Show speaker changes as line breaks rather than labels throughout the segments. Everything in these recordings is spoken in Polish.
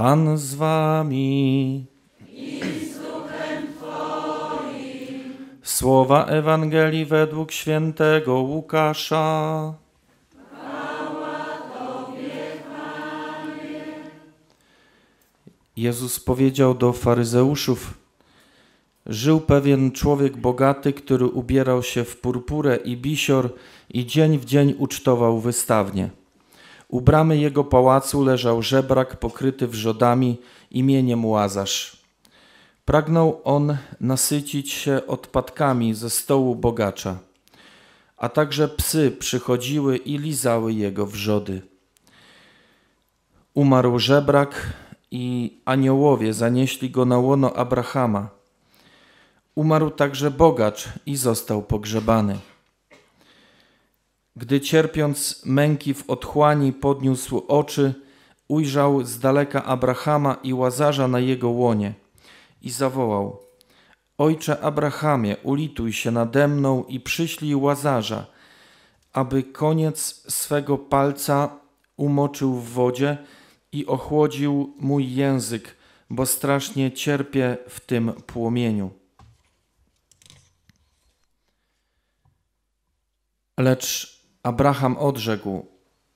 Pan z wami. I twoim. Słowa Ewangelii według świętego Łukasza. Jezus powiedział do faryzeuszów: Żył pewien człowiek bogaty, który ubierał się w purpurę i bisior i dzień w dzień ucztował wystawnie. U bramy jego pałacu leżał żebrak pokryty wrzodami imieniem Łazarz. Pragnął on nasycić się odpadkami ze stołu bogacza, a także psy przychodziły i lizały jego wrzody. Umarł żebrak i aniołowie zanieśli go na łono Abrahama. Umarł także bogacz i został pogrzebany. Gdy cierpiąc męki w otchłani podniósł oczy, ujrzał z daleka Abrahama i Łazarza na jego łonie i zawołał: Ojcze Abrahamie, ulituj się nade mną i przyślij Łazarza, aby koniec swego palca umoczył w wodzie i ochłodził mój język, bo strasznie cierpię w tym płomieniu. Lecz Abraham odrzekł: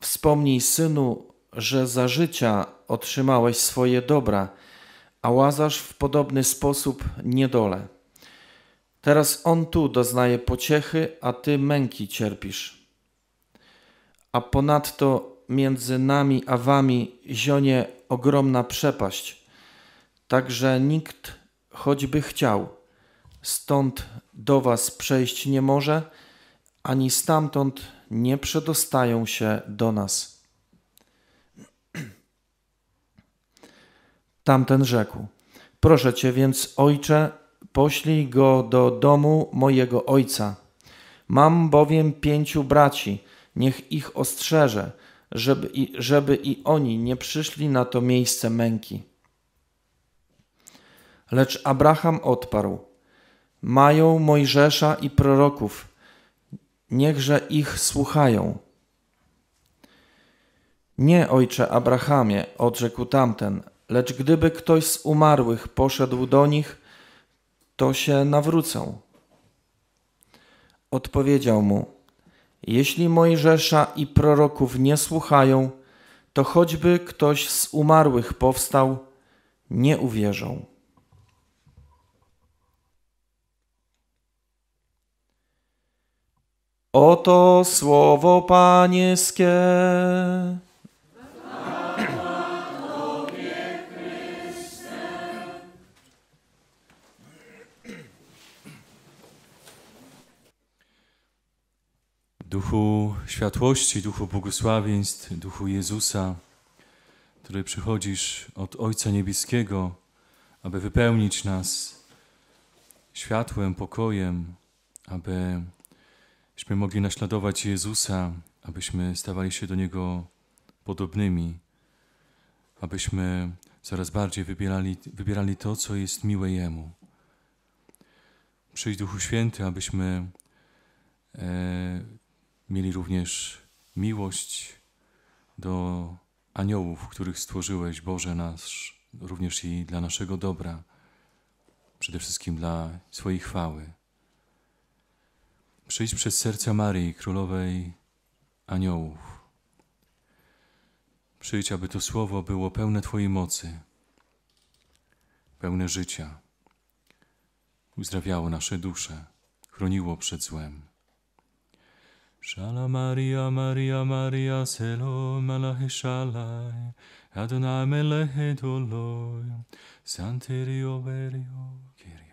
Wspomnij, synu, że za życia otrzymałeś swoje dobra, a łazarz w podobny sposób niedole. Teraz on tu doznaje pociechy, a ty męki cierpisz. A ponadto między nami a wami zionie ogromna przepaść, tak że nikt choćby chciał, stąd do was przejść nie może ani stamtąd nie przedostają się do nas. Tamten rzekł: Proszę cię więc, ojcze, poślij go do domu mojego ojca. Mam bowiem pięciu braci, niech ich ostrzeże, żeby i, żeby i oni nie przyszli na to miejsce męki. Lecz Abraham odparł: Mają Mojżesza i proroków niechże ich słuchają. Nie, ojcze Abrahamie, odrzekł tamten, lecz gdyby ktoś z umarłych poszedł do nich, to się nawrócą. Odpowiedział mu: Jeśli Mojżesza i proroków nie słuchają, to choćby ktoś z umarłych powstał, nie uwierzą. Oto słowo Panieńskie.
Duchu światłości, duchu błogosławieństw, duchu Jezusa, który przychodzisz od Ojca Niebieskiego, aby wypełnić nas światłem, pokojem, aby byśmy mogli naśladować Jezusa, abyśmy stawali się do Niego podobnymi, abyśmy coraz bardziej wybierali, wybierali to, co jest miłe Jemu. Przyjdź Duchu Święty, abyśmy e, mieli również miłość do aniołów, których stworzyłeś, Boże nasz, również i dla naszego dobra, przede wszystkim dla swojej chwały. Przyjdź przez serce Marii, królowej aniołów. Przyjdź, aby to słowo było pełne Twojej mocy, pełne życia, uzdrawiało nasze dusze, chroniło przed złem. Szala Maria, Maria, Maria, selo malachy szalaj, Adonai meleche Doloi, Santerio Berio, Kyrie.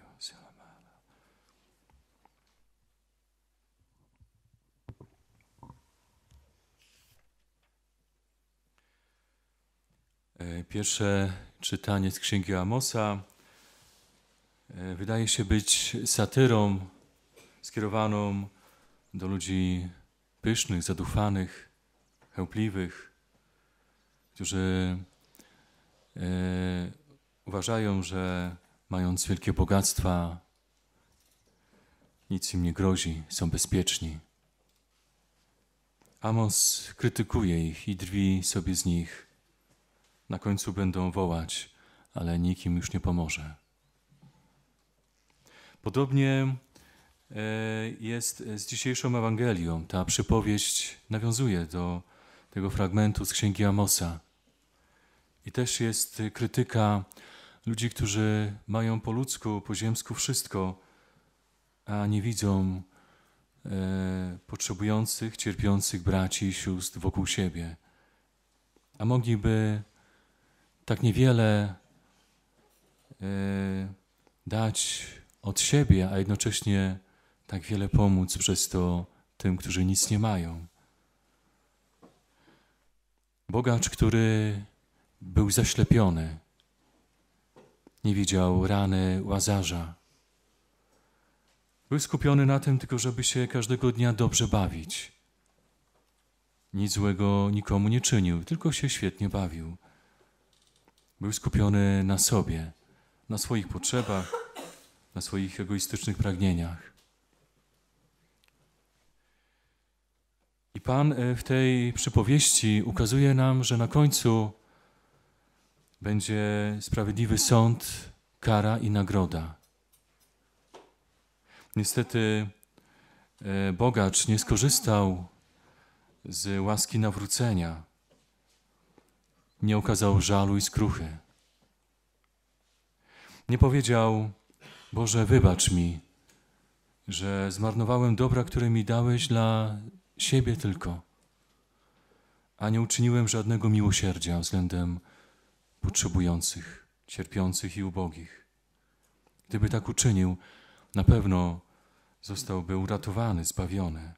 E, pierwsze czytanie z Księgi Amosa e, wydaje się być satyrą skierowaną do ludzi pysznych, zadufanych, chępliwych, którzy e, uważają, że mając wielkie bogactwa, nic im nie grozi, są bezpieczni. Amos krytykuje ich i drwi sobie z nich na końcu będą wołać, ale nikim już nie pomoże. Podobnie e, jest z dzisiejszą Ewangelią. Ta przypowieść nawiązuje do tego fragmentu z księgi Amosa. I też jest krytyka ludzi, którzy mają po ludzku, po ziemsku wszystko, a nie widzą e, potrzebujących, cierpiących braci i sióstr wokół siebie. A mogliby tak niewiele e, dać od siebie, a jednocześnie tak wiele pomóc przez to tym, którzy nic nie mają. Bogacz, który był zaślepiony, nie widział rany łazarza. Był skupiony na tym tylko, żeby się każdego dnia dobrze bawić. Nic złego nikomu nie czynił, tylko się świetnie bawił. Był skupiony na sobie, na swoich potrzebach, na swoich egoistycznych pragnieniach. I Pan e, w tej przypowieści ukazuje nam, że na końcu będzie sprawiedliwy sąd, kara i nagroda. Niestety e, bogacz nie skorzystał z łaski nawrócenia nie okazał żalu i skruchy. Nie powiedział: Boże, wybacz mi, że zmarnowałem dobra, które mi dałeś dla siebie tylko, a nie uczyniłem żadnego miłosierdzia względem potrzebujących, cierpiących i ubogich. Gdyby tak uczynił, na pewno zostałby uratowany, zbawiony.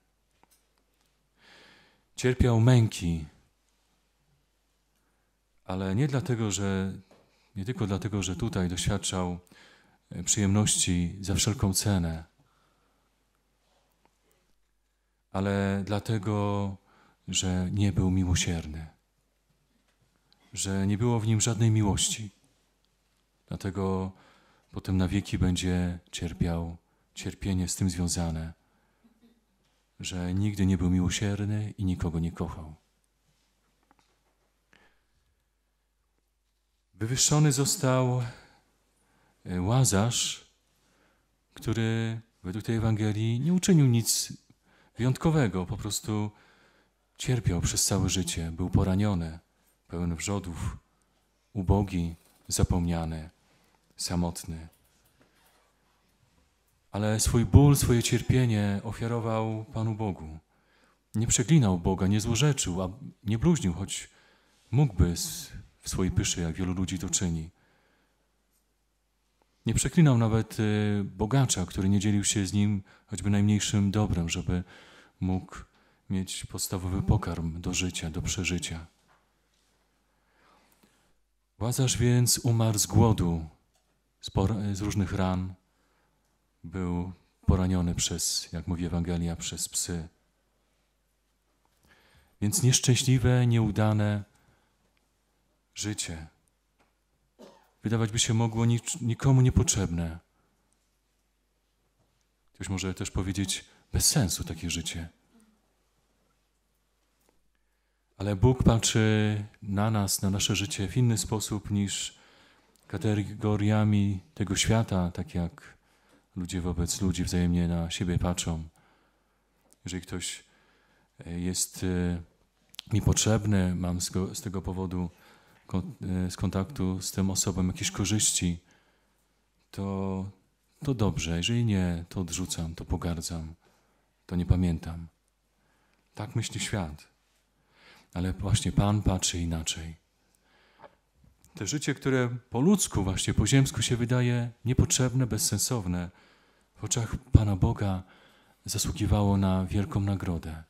Cierpiał męki ale nie dlatego, że nie tylko dlatego, że tutaj doświadczał e, przyjemności za wszelką cenę, ale dlatego, że nie był miłosierny, że nie było w nim żadnej miłości. Dlatego potem na wieki będzie cierpiał cierpienie z tym związane, że nigdy nie był miłosierny i nikogo nie kochał. Wywyższony został e, Łazarz, który według tej Ewangelii nie uczynił nic wyjątkowego, po prostu cierpiał przez całe życie, był poraniony, pełen wrzodów, ubogi, zapomniany, samotny. Ale swój ból, swoje cierpienie ofiarował Panu Bogu. Nie przeglinał Boga, nie złorzeczył, a nie bluźnił, choć mógłby z w swojej pyszy, jak wielu ludzi to czyni. Nie przeklinał nawet e, bogacza, który nie dzielił się z nim choćby najmniejszym dobrem, żeby mógł mieć podstawowy pokarm do życia, do przeżycia. Łazarz więc umarł z głodu, z, e, z różnych ran. Był poraniony przez, jak mówi Ewangelia, przez psy. Więc nieszczęśliwe, nieudane życie. Wydawać by się mogło nic, nikomu niepotrzebne. Ktoś może też powiedzieć, bez sensu takie życie. Ale Bóg patrzy na nas, na nasze życie w inny sposób niż kategoriami tego świata, tak jak ludzie wobec ludzi wzajemnie na siebie patrzą. Jeżeli ktoś e, jest e, mi potrzebny, mam z tego powodu E, z kontaktu z tym osobą jakieś korzyści, to, to dobrze. Jeżeli nie, to odrzucam, to pogardzam, to nie pamiętam. Tak myśli świat. Ale właśnie Pan patrzy inaczej. Te życie, które po ludzku, właśnie po ziemsku się wydaje niepotrzebne, bezsensowne, w oczach Pana Boga zasługiwało na wielką nagrodę,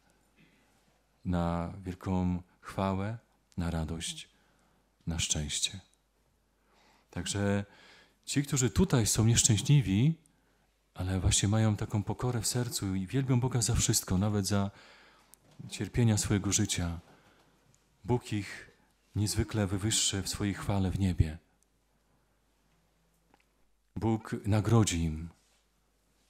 na wielką chwałę, na radość na szczęście. Także ci, którzy tutaj są nieszczęśliwi, ale właśnie mają taką pokorę w sercu i wielbią Boga za wszystko, nawet za cierpienia swojego życia, Bóg ich niezwykle wywyższy w swojej chwale w niebie. Bóg nagrodzi im.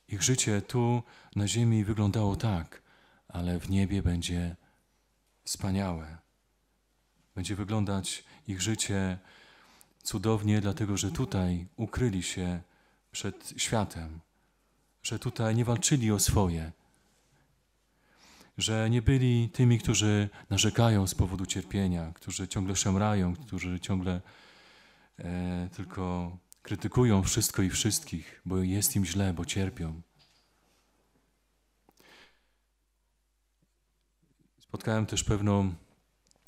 Ich życie tu na ziemi wyglądało tak, ale w niebie będzie wspaniałe będzie wyglądać ich życie cudownie, dlatego że tutaj ukryli się przed światem, że tutaj nie walczyli o swoje, że nie byli tymi, którzy narzekają z powodu cierpienia, którzy ciągle szemrają, którzy ciągle e, tylko krytykują wszystko i wszystkich, bo jest im źle, bo cierpią. Spotkałem też pewną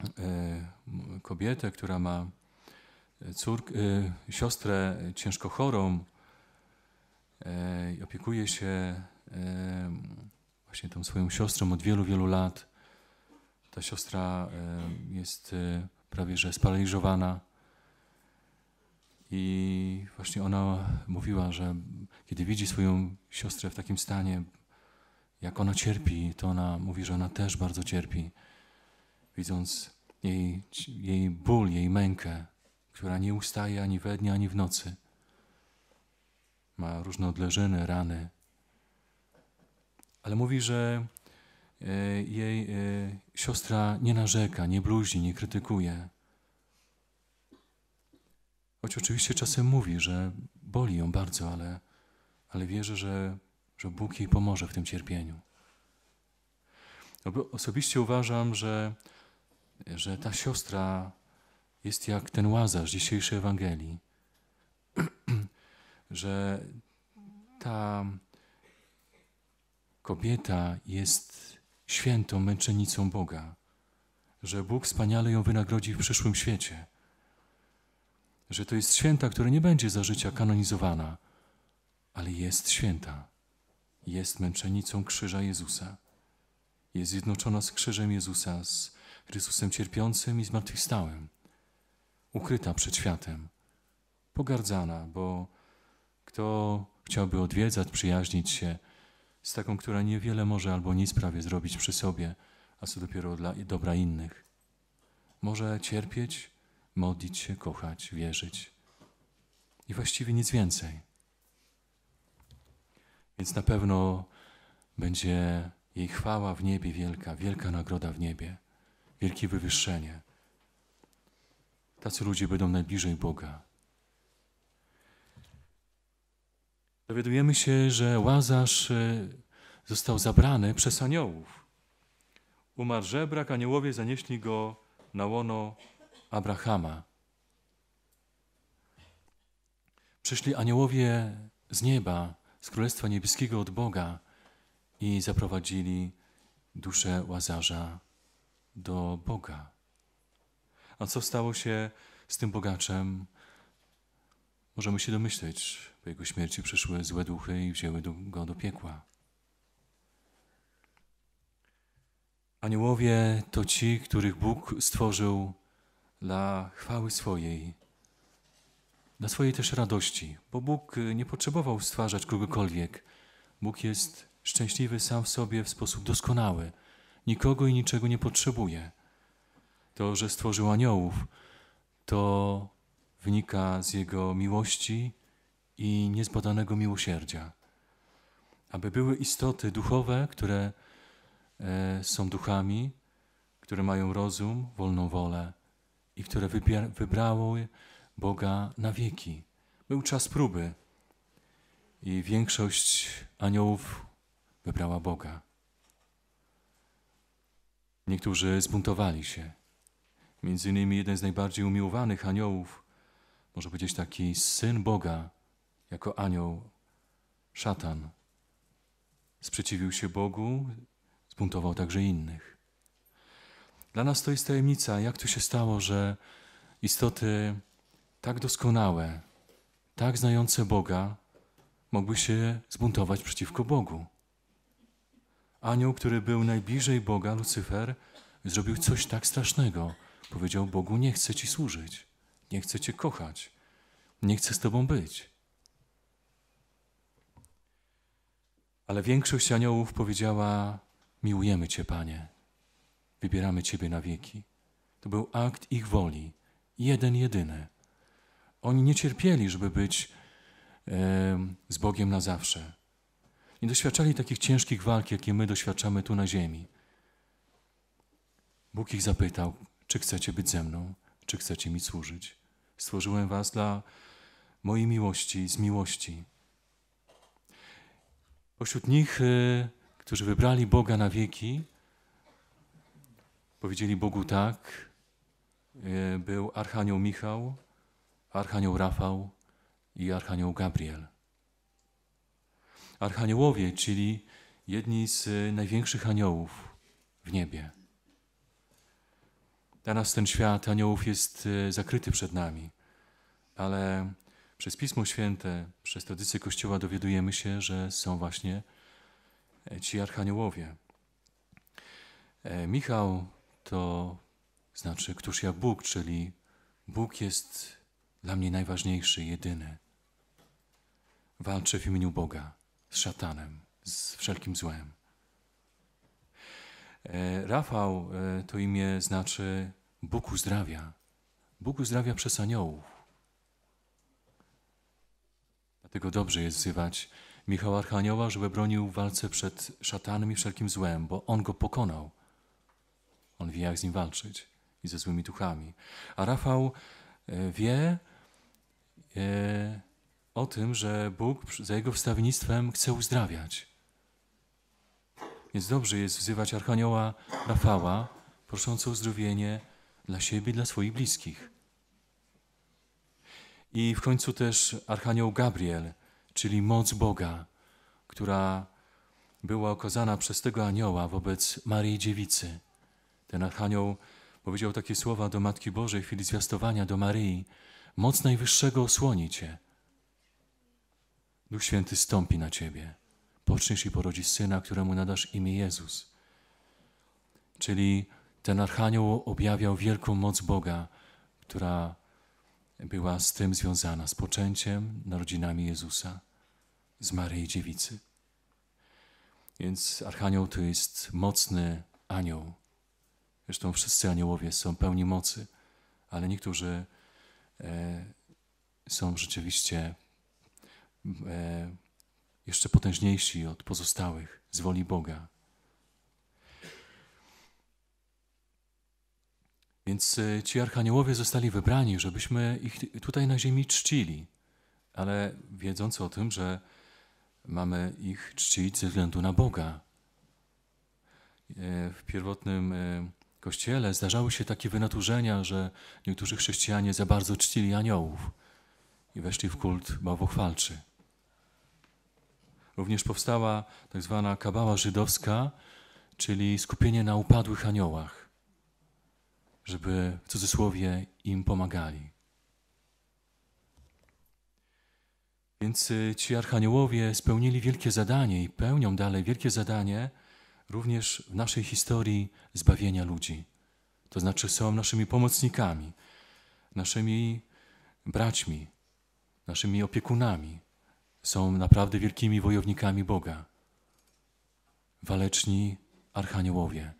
Y, kobietę, która ma y, córkę, y, siostrę ciężko chorą i opiekuje się właśnie tą swoją siostrą od wielu, wielu lat. Ta siostra jest prawie że sparaliżowana. I właśnie ona mówiła, że kiedy widzi swoją siostrę w takim stanie, jak ona cierpi, to ona mówi, że ona też bardzo cierpi widząc jej, jej ból, jej mękę, która nie ustaje ani we dnie, ani w nocy. Ma różne odleżyny, rany. Ale mówi, że e, jej e, siostra nie narzeka, nie bluźni, nie krytykuje. Choć oczywiście czasem mówi, że boli ją bardzo, ale, ale wierzy, że, że Bóg jej pomoże w tym cierpieniu. Osobiście uważam, że że ta siostra jest jak ten łazarz dzisiejszej Ewangelii, że ta kobieta jest świętą męczennicą Boga, że Bóg wspaniale ją wynagrodzi w przyszłym świecie, że to jest święta, która nie będzie za życia kanonizowana, ale jest święta, jest męczennicą Krzyża Jezusa, jest zjednoczona z Krzyżem Jezusa, z Chrystusem cierpiącym i zmartwychwstałym, ukryta przed światem, pogardzana, bo kto chciałby odwiedzać, przyjaźnić się z taką, która niewiele może albo nic prawie zrobić przy sobie, a co dopiero dla dobra innych. Może cierpieć, modlić się, kochać, wierzyć i właściwie nic więcej. Więc na pewno będzie jej chwała w niebie wielka, wielka nagroda w niebie wielkie wywyższenie. Tacy ludzie będą najbliżej Boga. Dowiadujemy się, że Łazarz e, został zabrany przez aniołów. Umarł żebrak, aniołowie zanieśli go na łono Abrahama. Przyszli aniołowie z nieba, z Królestwa Niebieskiego od Boga i zaprowadzili duszę Łazarza do Boga. A co stało się z tym bogaczem? Możemy się domyśleć. Po jego śmierci przyszły złe duchy i wzięły go do piekła. Aniołowie to ci, których Bóg stworzył dla chwały swojej, dla swojej też radości, bo Bóg nie potrzebował stwarzać kogokolwiek. Bóg jest szczęśliwy sam w sobie w sposób doskonały nikogo i niczego nie potrzebuje. To, że stworzył aniołów, to wynika z Jego miłości i niezbadanego miłosierdzia. Aby były istoty duchowe, które e, są duchami, które mają rozum, wolną wolę i które wybrały Boga na wieki. Był czas próby i większość aniołów wybrała Boga. Niektórzy zbuntowali się. Między innymi jeden z najbardziej umiłowanych aniołów, może powiedzieć taki syn Boga, jako anioł, szatan, sprzeciwił się Bogu, zbuntował także innych. Dla nas to jest tajemnica, jak to się stało, że istoty tak doskonałe, tak znające Boga, mogły się zbuntować przeciwko Bogu. Anioł, który był najbliżej Boga, Lucyfer, zrobił coś tak strasznego. Powiedział Bogu: Nie chcę ci służyć, nie chcę cię kochać, nie chcę z tobą być. Ale większość aniołów powiedziała: Miłujemy cię, panie, wybieramy ciebie na wieki. To był akt ich woli, jeden jedyny. Oni nie cierpieli, żeby być e, z Bogiem na zawsze nie doświadczali takich ciężkich walk, jakie my doświadczamy tu na ziemi. Bóg ich zapytał, czy chcecie być ze mną, czy chcecie mi służyć. Stworzyłem was dla mojej miłości, z miłości. Pośród nich, y, którzy wybrali Boga na wieki, powiedzieli Bogu tak, y, był Archanioł Michał, Archanioł Rafał i Archanioł Gabriel archaniołowie, czyli jedni z e, największych aniołów w niebie. Teraz ten świat aniołów jest e, zakryty przed nami, ale przez Pismo Święte, przez tradycję Kościoła dowiadujemy się, że są właśnie e, ci archaniołowie. Michał to znaczy, któż ja Bóg, czyli Bóg jest dla mnie najważniejszy, jedyny. Walczę w imieniu Boga z szatanem, z wszelkim złem. E, Rafał e, to imię znaczy Bóg uzdrawia. Bóg uzdrawia przez aniołów. Dlatego dobrze jest wzywać Michała Archanioła, żeby bronił w walce przed szatanem i wszelkim złem, bo on go pokonał. On wie, jak z nim walczyć i ze złymi duchami. A Rafał e, wie, o tym, że Bóg za jego wstawiennictwem chce uzdrawiać. Więc dobrze jest wzywać archanioła Rafała, prosząc o uzdrowienie dla siebie dla swoich bliskich. I w końcu też archanioł Gabriel, czyli moc Boga, która była okazana przez tego anioła wobec Marii Dziewicy. Ten archanioł powiedział takie słowa do Matki Bożej w chwili zwiastowania do Maryi: Moc Najwyższego osłoni cię. Duch Święty stąpi na ciebie. Poczniesz i porodzisz syna, któremu nadasz imię Jezus. Czyli ten archanioł objawiał wielką moc Boga, która była z tym związana, z poczęciem narodzinami Jezusa, z Maryi Dziewicy. Więc archanioł to jest mocny anioł. Zresztą wszyscy aniołowie są pełni mocy, ale niektórzy e, są rzeczywiście E, jeszcze potężniejsi od pozostałych z woli Boga. Więc e, ci archaniołowie zostali wybrani, żebyśmy ich tutaj na ziemi czcili, ale wiedząc o tym, że mamy ich czcić ze względu na Boga. E, w pierwotnym kościele zdarzały się takie wynaturzenia, że niektórzy chrześcijanie za bardzo czcili aniołów i weszli w kult bałwochwalczy. Również powstała tak zwana kabała żydowska, czyli skupienie na upadłych aniołach, żeby w cudzysłowie im pomagali. Więc y, ci archaniołowie spełnili wielkie zadanie i pełnią dalej wielkie zadanie również w naszej historii zbawienia ludzi. To znaczy są naszymi pomocnikami, naszymi braćmi, naszymi opiekunami, są naprawdę wielkimi wojownikami Boga, waleczni archaniołowie.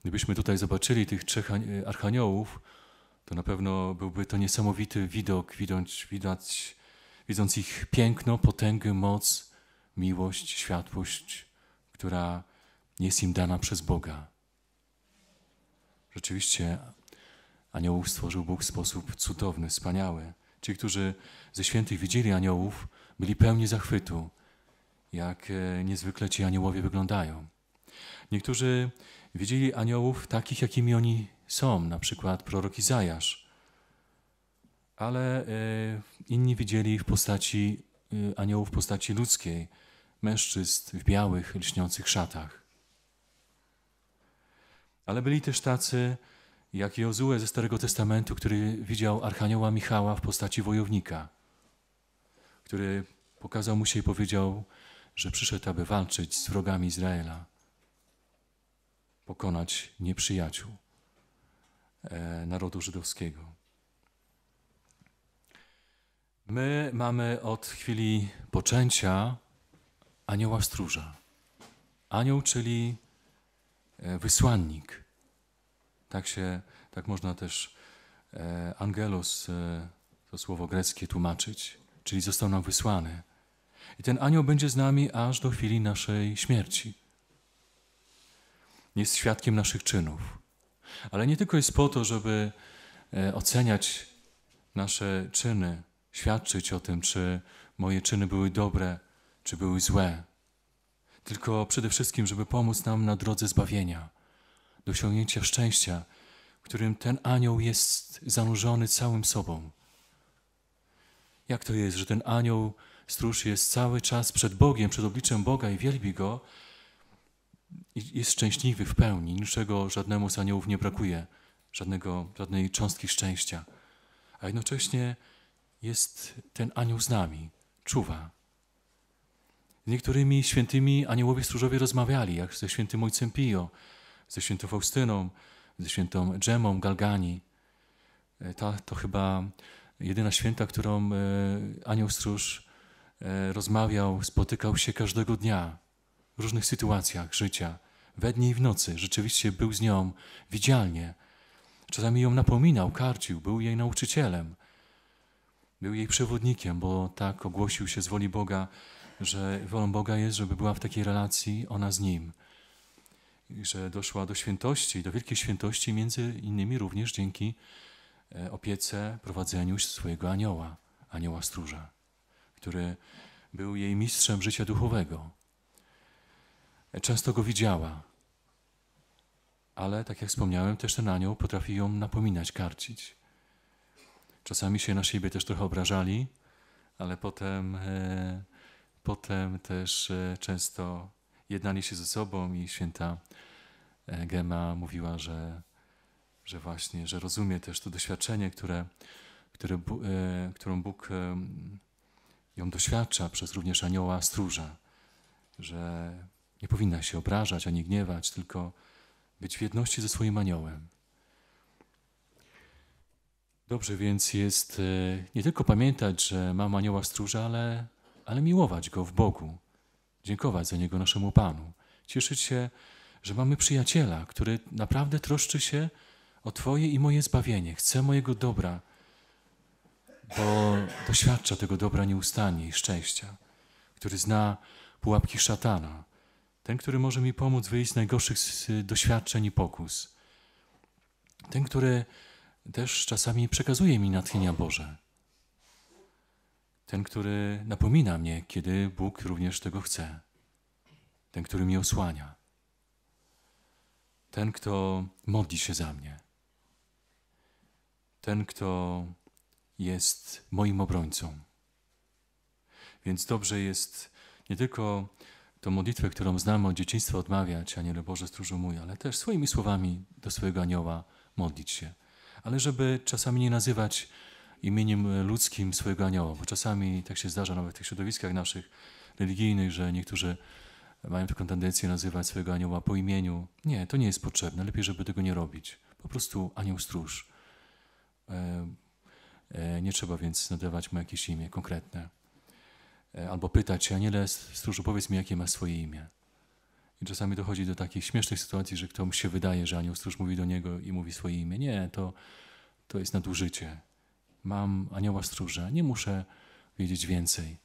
Gdybyśmy tutaj zobaczyli tych trzech archaniołów, to na pewno byłby to niesamowity widok, widząc, widać, widząc ich piękno, potęgę, moc, miłość, światłość, która jest im dana przez Boga. Rzeczywiście aniołów stworzył Bóg w sposób cudowny, wspaniały. Ci, którzy ze świętych widzieli aniołów, byli pełni zachwytu, jak e, niezwykle ci aniołowie wyglądają. Niektórzy widzieli aniołów takich, jakimi oni są, na przykład prorok Izajasz, ale e, inni widzieli ich w postaci e, aniołów w postaci ludzkiej, mężczyzn w białych, lśniących szatach. Ale byli też tacy, jak Jozue ze Starego Testamentu, który widział Archanioła Michała w postaci wojownika, który pokazał mu się i powiedział, że przyszedł, aby walczyć z wrogami Izraela, pokonać nieprzyjaciół e, narodu żydowskiego. My mamy od chwili poczęcia anioła stróża. Anioł, czyli e, wysłannik. Tak się, tak można też e, angelos, e, to słowo greckie, tłumaczyć, czyli został nam wysłany. I ten anioł będzie z nami aż do chwili naszej śmierci. Jest świadkiem naszych czynów. Ale nie tylko jest po to, żeby e, oceniać nasze czyny, świadczyć o tym, czy moje czyny były dobre, czy były złe, tylko przede wszystkim, żeby pomóc nam na drodze zbawienia do osiągnięcia szczęścia, w którym ten anioł jest zanurzony całym sobą. Jak to jest, że ten anioł stróż jest cały czas przed Bogiem, przed obliczem Boga i wielbi Go i jest szczęśliwy w pełni, niczego żadnemu z aniołów nie brakuje, żadnego, żadnej cząstki szczęścia. A jednocześnie jest ten anioł z nami, czuwa. Z niektórymi świętymi aniołowie stróżowie rozmawiali, jak ze świętym ojcem Pio, ze świętą Faustyną, ze świętą Dżemą Galgani. E, ta to chyba jedyna święta, którą e, anioł stróż e, rozmawiał, spotykał się każdego dnia w różnych sytuacjach życia, we dnie i w nocy. Rzeczywiście był z nią widzialnie. Czasami ją napominał, karcił, był jej nauczycielem. Był jej przewodnikiem, bo tak ogłosił się z woli Boga, że wolą Boga jest, żeby była w takiej relacji ona z nim że doszła do świętości, do wielkiej świętości, między innymi również dzięki e, opiece, prowadzeniu swojego anioła, anioła stróża, który był jej mistrzem życia duchowego. E, często go widziała, ale tak jak wspomniałem, też ten anioł potrafi ją napominać, karcić. Czasami się na siebie też trochę obrażali, ale potem, e, potem też często jednali się ze sobą i święta e, Gema mówiła, że, że właśnie, że rozumie też to doświadczenie, które, które, e, którą Bóg e, ją doświadcza przez również anioła stróża, że nie powinna się obrażać ani gniewać, tylko być w jedności ze swoim aniołem. Dobrze więc jest nie tylko pamiętać, że mam anioła stróża, ale, ale miłować go w Bogu dziękować za niego naszemu Panu, cieszyć się, że mamy przyjaciela, który naprawdę troszczy się o Twoje i moje zbawienie, chce mojego dobra, bo doświadcza tego dobra nieustannie i szczęścia, który zna pułapki szatana, ten, który może mi pomóc wyjść z najgorszych doświadczeń i pokus, ten, który też czasami przekazuje mi natchnienia Boże ten, który napomina mnie, kiedy Bóg również tego chce. Ten, który mnie osłania. Ten, kto modli się za mnie. Ten, kto jest moim obrońcą. Więc dobrze jest nie tylko tą modlitwę, którą znamy od dzieciństwa odmawiać, Aniele Boże stróżu mój, ale też swoimi słowami do swojego anioła modlić się. Ale żeby czasami nie nazywać imieniem ludzkim swojego anioła. Bo czasami tak się zdarza nawet w tych środowiskach naszych religijnych, że niektórzy mają taką tendencję nazywać swojego anioła po imieniu. Nie, to nie jest potrzebne. Lepiej, żeby tego nie robić. Po prostu anioł stróż. E, e, nie trzeba więc nadawać mu jakieś imię konkretne. E, albo pytać się, aniele stróżu, powiedz mi, jakie ma swoje imię. I czasami dochodzi do takich śmiesznych sytuacji, że komuś się wydaje, że anioł stróż mówi do niego i mówi swoje imię. Nie, to, to jest nadużycie. Mam anioła stróża, nie muszę wiedzieć więcej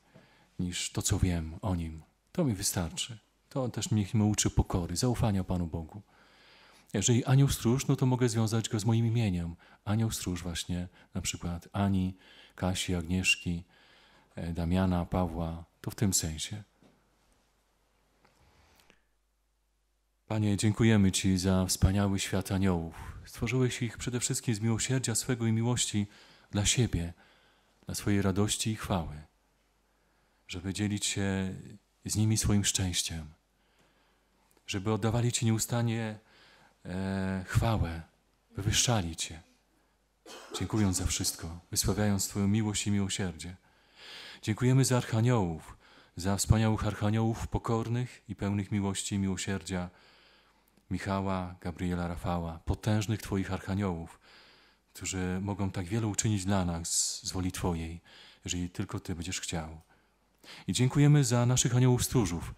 niż to, co wiem o nim. To mi wystarczy. To też niech mnie uczy pokory, zaufania Panu Bogu. Jeżeli anioł stróż, no to mogę związać go z moim imieniem. Anioł stróż właśnie, na przykład Ani, Kasi, Agnieszki, e, Damiana, Pawła, to w tym sensie. Panie, dziękujemy Ci za wspaniały świat aniołów. Stworzyłeś ich przede wszystkim z miłosierdzia swego i miłości, dla siebie, dla swojej radości i chwały, żeby dzielić się z nimi swoim szczęściem, żeby oddawali Ci nieustannie e, chwałę, wywyższali Cię, dziękując za wszystko, wysławiając Twoją miłość i miłosierdzie. Dziękujemy za archaniołów, za wspaniałych archaniołów pokornych i pełnych miłości i miłosierdzia, Michała, Gabriela, Rafała, potężnych Twoich archaniołów, którzy mogą tak wiele uczynić dla nas z woli Twojej, jeżeli tylko Ty będziesz chciał. I dziękujemy za naszych aniołów stróżów.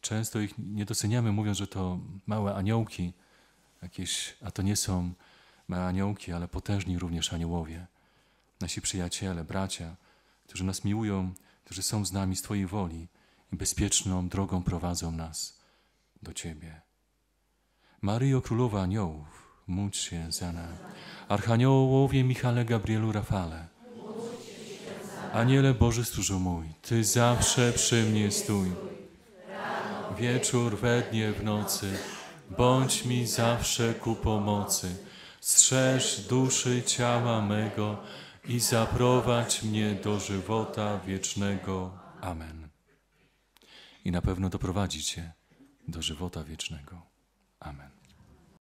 Często ich nie doceniamy, mówiąc, że to małe aniołki, jakieś, a to nie są małe aniołki, ale potężni również aniołowie. Nasi przyjaciele, bracia, którzy nas miłują, którzy są z nami z Twojej woli i bezpieczną drogą prowadzą nas do Ciebie. Maryjo Królowa Aniołów, módl się za nami. Archaniołowie Michale, Gabrielu, Rafale, Aniele Boże, stróżu mój, Ty zawsze przy mnie stój. Wieczór, we dnie, w nocy, bądź mi zawsze ku pomocy. Strzeż duszy ciała mego i zaprowadź mnie do żywota wiecznego. Amen. I na pewno doprowadzi Cię do żywota wiecznego. Amen.